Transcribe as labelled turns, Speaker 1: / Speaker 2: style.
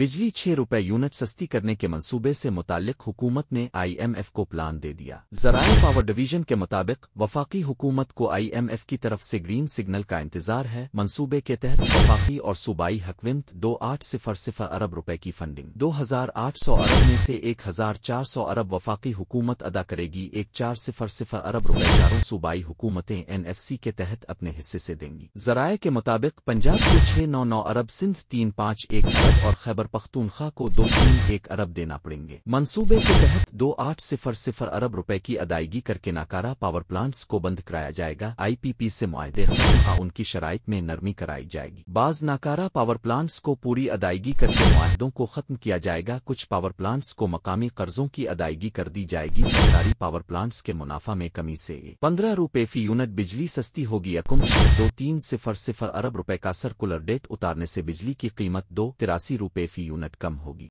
Speaker 1: बिजली छह रुपए यूनिट सस्ती करने के मंसूबे से मुतालिक हुकूमत ने आईएमएफ को प्लान दे दिया जराय पावर डिवीजन के मुताबिक वफाकी हुकूमत को आईएमएफ की तरफ से ग्रीन सिग्नल का इंतजार है मंसूबे के तहत वफाकी और सूबाई हकविमत दो आठ सिफर सिफर अरब रुपए की फंडिंग दो हजार आठ सौ अरब में से एक हजार चार सौ अरब वफाकी हुकूमत अदा करेगी एक चार सिफर सिफर अरब रुपए चारों सूबाई हुकूमतें एनएफसी के तहत अपने हिस्से से देंगी जराये के मुताबिक पंजाब के छह नौ नौ अरब सिंध तीन पाँच एक अरब और खैबर पर पख्तूनख्वा को दो तीन एक अरब देना पड़ेंगे मंसूबे के तहत दो आठ सिफर सिफर अरब रुपए की अदायगी करके नाकारा पावर प्लांट्स को बंद कराया जाएगा आईपीपी से माहदे उनकी शराइ में नरमी कराई जाएगी बाज नाकारा पावर प्लांट्स को पूरी अदायगी करके मुआदों को खत्म किया जाएगा कुछ पावर प्लांट्स को मकामी कर्जों की अदायगी कर दी जाएगी सरकारी पावर प्लांट्स के मुनाफा में कमी से पंद्रह रुपए फी यूनिट बिजली सस्ती होगी अकुम दो तीन सिफर सिफर अरब रुपए का सर्कुलर डेट उतारने से बिजली की कीमत दो तिरासी रुपए फी यूनिट कम होगी